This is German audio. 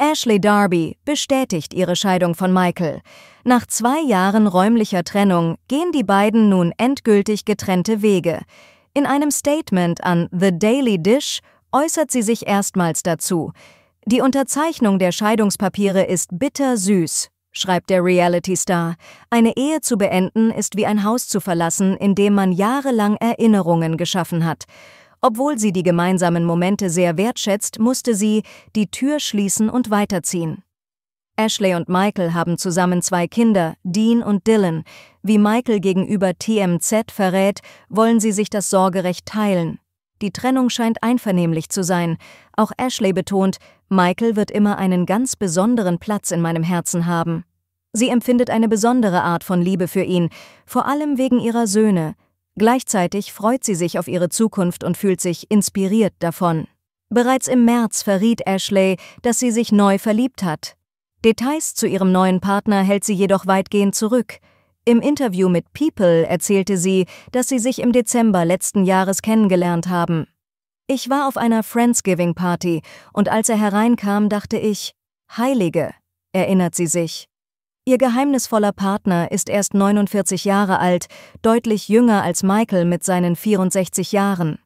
Ashley Darby bestätigt ihre Scheidung von Michael. Nach zwei Jahren räumlicher Trennung gehen die beiden nun endgültig getrennte Wege. In einem Statement an The Daily Dish äußert sie sich erstmals dazu. Die Unterzeichnung der Scheidungspapiere ist bittersüß, schreibt der Reality Star. Eine Ehe zu beenden ist wie ein Haus zu verlassen, in dem man jahrelang Erinnerungen geschaffen hat. Obwohl sie die gemeinsamen Momente sehr wertschätzt, musste sie die Tür schließen und weiterziehen. Ashley und Michael haben zusammen zwei Kinder, Dean und Dylan. Wie Michael gegenüber TMZ verrät, wollen sie sich das Sorgerecht teilen. Die Trennung scheint einvernehmlich zu sein. Auch Ashley betont, Michael wird immer einen ganz besonderen Platz in meinem Herzen haben. Sie empfindet eine besondere Art von Liebe für ihn, vor allem wegen ihrer Söhne. Gleichzeitig freut sie sich auf ihre Zukunft und fühlt sich inspiriert davon. Bereits im März verriet Ashley, dass sie sich neu verliebt hat. Details zu ihrem neuen Partner hält sie jedoch weitgehend zurück. Im Interview mit People erzählte sie, dass sie sich im Dezember letzten Jahres kennengelernt haben. Ich war auf einer Friendsgiving-Party und als er hereinkam, dachte ich, Heilige, erinnert sie sich. Ihr geheimnisvoller Partner ist erst 49 Jahre alt, deutlich jünger als Michael mit seinen 64 Jahren.